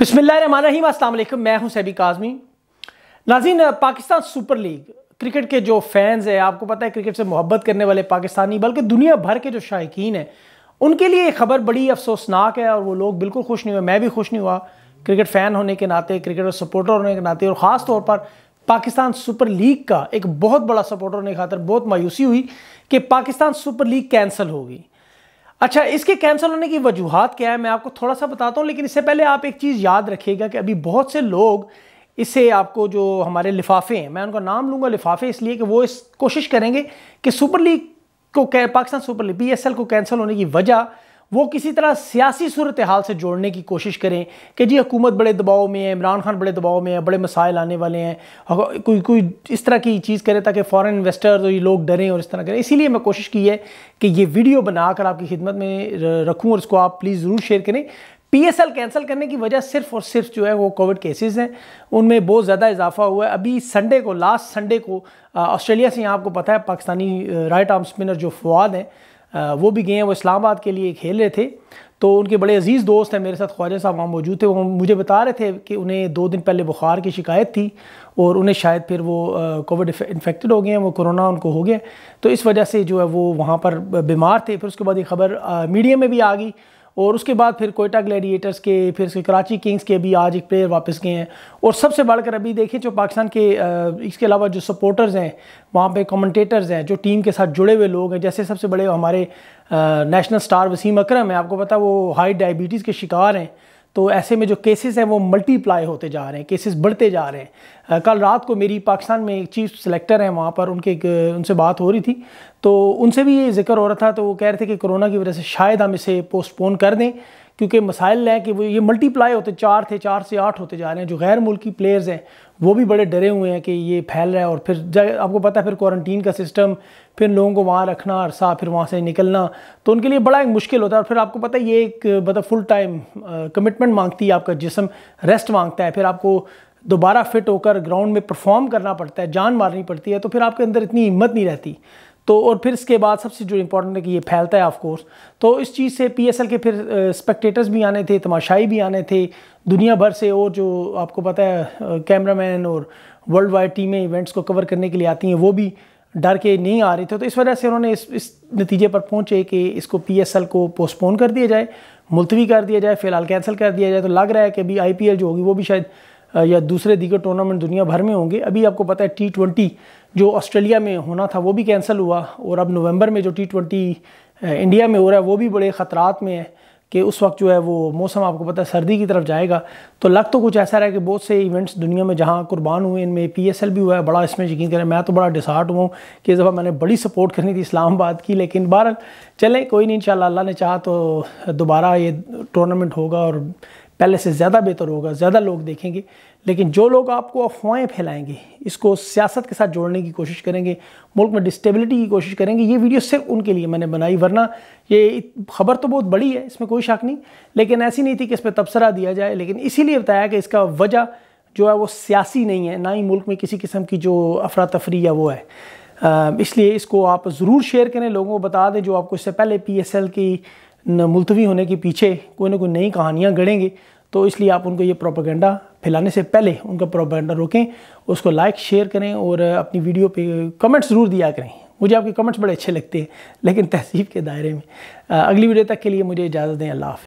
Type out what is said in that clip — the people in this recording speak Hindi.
बिसमीम अल्लाम मैं हूं सैबिक आज़मी नाजीन पाकिस्तान सुपर लीग क्रिकेट के जो फैंस हैं आपको पता है क्रिकेट से मोहब्बत करने वाले पाकिस्तानी बल्कि दुनिया भर के जो शायक हैं उनके लिए खबर बड़ी अफसोसनाक है और वो लोग बिल्कुल खुश नहीं हुए मैं भी खुश नहीं हुआ क्रिकेट फ़ैन होने के नाते क्रिकेट और सपोर्टर होने के नाते और ख़ास तौर पर पाकिस्तान सुपर लीग का एक बहुत बड़ा सपोर्टर होने की खातर बहुत मायूसी हुई कि पाकिस्तान सुपर लीग कैंसिल होगी अच्छा इसके कैंसिल होने की वजूहत क्या है मैं आपको थोड़ा सा बताता हूँ लेकिन इससे पहले आप एक चीज़ याद रखिएगा कि अभी बहुत से लोग इससे आपको जो हमारे लिफाफे हैं मैं उनका नाम लूँगा लिफाफे इसलिए कि वो इस कोशिश करेंगे कि सुपर लीग को पाकिस्तान सुपर लीग पी को कैंसिल होने की वजह वो किसी तरह सियासी सूरत हाल से जोड़ने की कोशिश करें कि जी हुकूमत बड़े दबाव में है इमरान खान बड़े दबाव में है बड़े मसाइल आने वाले हैं कोई कोई इस तरह की चीज़ करें ताकि फॉरेन इन्वेस्टर्स और ये लोग डरें और इस तरह करें इसीलिए मैं कोशिश की है कि ये वीडियो बनाकर आपकी खिदमत में रखूँ और इसको आप प्लीज़ ज़रूर शेयर करें एल कैंसिल करने की वजह सिर्फ और सिर्फ जो है वो कोविड केसेस हैं उनमें बहुत ज़्यादा इजाफा हुआ है अभी संडे को लास्ट संडे को ऑस्ट्रेलिया से यहाँ आपको पता है पाकिस्तानी राइट आर्म स्पिनर जो फवाद हैं वो भी गए हैं वो इस्लामाबाद के लिए खेल रहे थे तो उनके बड़े अजीज़ दोस्त हैं मेरे साथ ख्वाजा साहब वहाँ मौजूद थे वो मुझे बता रहे थे कि उन्हें दो दिन पहले बुखार की शिकायत थी और उन्हें शायद फिर वो कोविड इन्फेक्टेड हो गए हैं वो कोरोना उनको हो गया तो इस वजह से जो है वो वहाँ पर बीमार थे फिर उसके बाद ये खबर मीडिया में भी आ गई और उसके बाद फिर कोयटा ग्लैडिएटर्स के फिर उसके कराची किंग्स के भी आज एक प्लेयर वापस गए हैं और सबसे बढ़कर अभी देखें जो पाकिस्तान के इसके अलावा जो सपोर्टर्स हैं वहाँ पे कमेंटेटर्स हैं जो टीम के साथ जुड़े हुए लोग हैं जैसे सबसे बड़े हमारे नेशनल स्टार वसीम अक्रम है आपको पता वो हाई डायबिटीज़ के शिकार हैं तो ऐसे में जो केसेस हैं वो मल्टीप्लाई होते जा रहे हैं केसेस बढ़ते जा रहे हैं कल रात को मेरी पाकिस्तान में एक चीफ सेलेक्टर हैं वहाँ पर उनके उनसे बात हो रही थी तो उनसे भी ये जिक्र हो रहा था तो वो कह रहे थे कि कोरोना की वजह से शायद हम इसे पोस्टपोन कर दें क्योंकि मसाइल हैं कि वो ये मल्टीप्लाई होते चार थे चार से आठ होते जा रहे हैं जो गैर मुल्की प्लेयर्स हैं वो भी बड़े डरे हुए हैं कि ये फैल रहा है और फिर आपको पता है फिर क्वारंटीन का सिस्टम फिर लोगों को वहाँ रखना अरसा फिर वहाँ से निकलना तो उनके लिए बड़ा एक मुश्किल होता है और फिर आपको पता है ये एक मतलब फुल टाइम कमिटमेंट मांगती है आपका जिसम रेस्ट मांगता है फिर आपको दोबारा फिट होकर ग्राउंड में परफॉर्म करना पड़ता है जान मारनी पड़ती है तो फिर आपके अंदर इतनी हिम्मत नहीं रहती तो और फिर इसके बाद सबसे जो इम्पोर्टेंट है कि ये फैलता है ऑफ कोर्स तो इस चीज़ से पीएसएल के फिर स्पेक्टेटर्स भी आने थे तमाशाई भी आने थे दुनिया भर से और जो आपको पता है कैमरामैन और वर्ल्ड वाइड टीमें इवेंट्स को कवर करने के लिए आती हैं वो भी डर के नहीं आ रहे थे तो इस वजह से उन्होंने इस इस नतीजे पर पहुंचे कि इसको पीएसएल को पोस्टपोन कर दिया जाए मुलतवी कर दिया जाए फ़िलहाल कैंसिल कर दिया जाए तो लग रहा है कि अभी आईपीएल जो होगी वो भी शायद या दूसरे दीगर टूर्नामेंट दुनिया भर में होंगे अभी आपको पता है टी ट्वेंटी जो ऑस्ट्रेलिया में होना था वो भी कैंसिल हुआ और अब नवंबर में जो टी ट्वेंटी इंडिया में हो रहा है वो भी बड़े ख़तरात में है कि उस वक्त जो है वो मौसम आपको पता है सर्दी की तरफ जाएगा तो लग तो कुछ ऐसा रहा है कि बहुत से इवेंट्स दुनिया में जहाँ कुर्बान हुए इनमें पी एस एल भी हुआ है बड़ा इसमें यकीन करें मैं तो बड़ा डिसहार्ट हुआ कि इस दफ़ा मैंने बड़ी सपोर्ट करनी थी इस्लामाबाद की लेकिन बहरहाल चले कोई नहीं इन अल्लाह ने चाहा तो दोबारा ये टूर्नामेंट होगा और पहले से ज़्यादा बेहतर होगा ज़्यादा लोग देखेंगे लेकिन जो लोग आपको अफवाहें फैलाएंगे इसको सियासत के साथ जोड़ने की कोशिश करेंगे मुल्क में डिस्टेबिलिटी की कोशिश करेंगे ये वीडियो सिर्फ उनके लिए मैंने बनाई वरना ये खबर तो बहुत बड़ी है इसमें कोई शक नहीं लेकिन ऐसी नहीं थी कि इस पर तबसरा दिया जाए लेकिन इसीलिए बताया कि इसका वजह जो है वो सियासी नहीं है ना ही मुल्क में किसी किस्म की जो अफरा तफरी या वो है इसलिए इसको आप ज़रूर शेयर करें लोगों को बता दें जो आपको इससे पहले पी एस एल की मुलतवी होने के पीछे कोई ना कोई नई कहानियाँ गढ़ेंगे तो इसलिए आप उनको ये प्रोपागेंडा फैलाने से पहले उनका प्रोपागेंडा रोकें उसको लाइक शेयर करें और अपनी वीडियो पे कमेंट्स ज़रूर दिया करें मुझे आपके कमेंट्स बड़े अच्छे लगते हैं लेकिन तहसीब के दायरे में अगली वीडियो तक के लिए मुझे इजाज़त दें अल्लाह